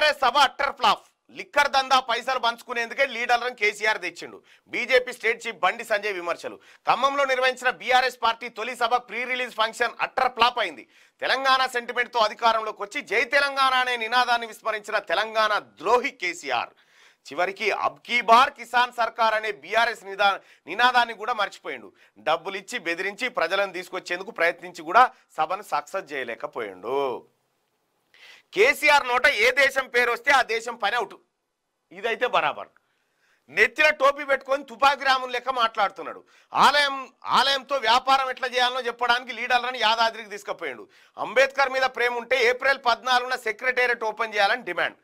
TRS సభ utter flop liquor దందా పైసలు పంచుకునేందుకే లీడర్లను కేసీఆర్ తెచ్చిండు బీజేపీ స్టేట్ చీఫ్ బండి సంజయ్ విమర్శలు ఖమ్మంలో నిర్వహించిన బీఆర్ఎస్ పార్టీ తొలి సభ pre release function utter flop అయింది తెలంగాణ సెంటిమెంట్తో అధికారంలోకి వచ్చి జై తెలంగాణ అనే నినాదాన్ని విస్మరించిన తెలంగాణ ద్రోహి కేసీఆర్ చివరికి అబ్కీ బార్ కిసాన్ సర్కార్ అనే బీఆర్ఎస్ నిదా నినాదాన్ని కూడా మర్చిపోయిండు డబ్బులిచ్చి బెదిరించి ప్రజలను తీసుకొచ్చేందుకు ప్రయత్నించి కూడా సభను సక్సెస్ చేయలేకపోయిండు కేసీఆర్ నోట ఏ దేశం పేరు వస్తే ఆ దేశం పని అవుట్ ఇదైతే బరాబర్ నెత్తిన టోపీ పెట్టుకొని తుపాకి రాముని లెక్క మాట్లాడుతున్నాడు ఆలయం ఆలయంతో వ్యాపారం ఎట్లా చేయాలనో చెప్పడానికి లీడర్లను యాదాద్రికి తీసుకుపోయాడు అంబేద్కర్ మీద ప్రేమ ఉంటే ఏప్రిల్ పద్నాలుగున సెక్రటేరియట్ ఓపెన్ చేయాలని డిమాండ్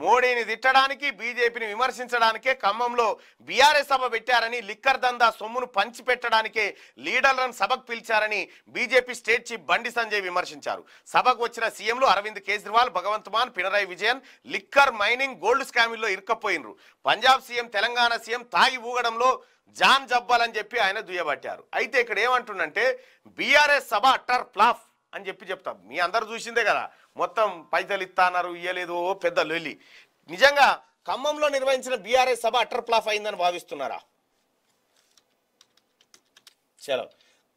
మోడీని తిట్టడానికి బీజేపీని విమర్శించడానికే ఖమ్మంలో బీఆర్ఎస్ సభ పెట్టారని లిక్కర్ దందా సొమ్మును పంచిపెట్టడానికే లీడర్లను సభకు పిలిచారని బీజేపీ స్టేట్ చీఫ్ బండి సంజయ్ విమర్శించారు సభకు వచ్చిన సీఎంలు Arvind Kejriwal Bhagwant Mann Pinarayi Vijayan liquor mining gold స్కామిల్లో ఇరుక్కపోయినరు పంజాబ్ సీఎం తెలంగాణ సీఎం తాగి ఊగడంలో జాన్ జబ్బాలని చెప్పి ఆయన దుయ్యబట్టారు అయితే ఇక్కడ ఏమంటుండంటే బీఆర్ఎస్ సభ అట్టర్ ప్లాఫ్ అని చెప్పి చెప్తా మీ అందరు చూసిందే కదా మొత్తం పైసలు అన్నారు ఇయ్యలేదు పెద్ద లొల్లి నిజంగా ఖమ్మంలో నిర్వహించిన బీఆర్ఎస్ సభ అటర్ ప్లాఫ్ అయిందని భావిస్తున్నారా చలో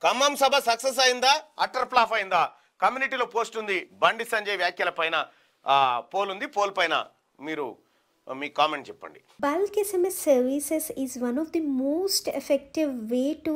ఖమ్మం సభ సక్సెస్ అయిందా అటర్ ప్లాఫ్ అయిందా కమ్యూనిటీలో పోస్ట్ ఉంది బండి సంజయ్ వ్యాఖ్యల పైన పోల్ ఉంది పోల్ పైన మీరు మీ కామెంట్ చెప్పండి bulk SMS services is one of the most effective way to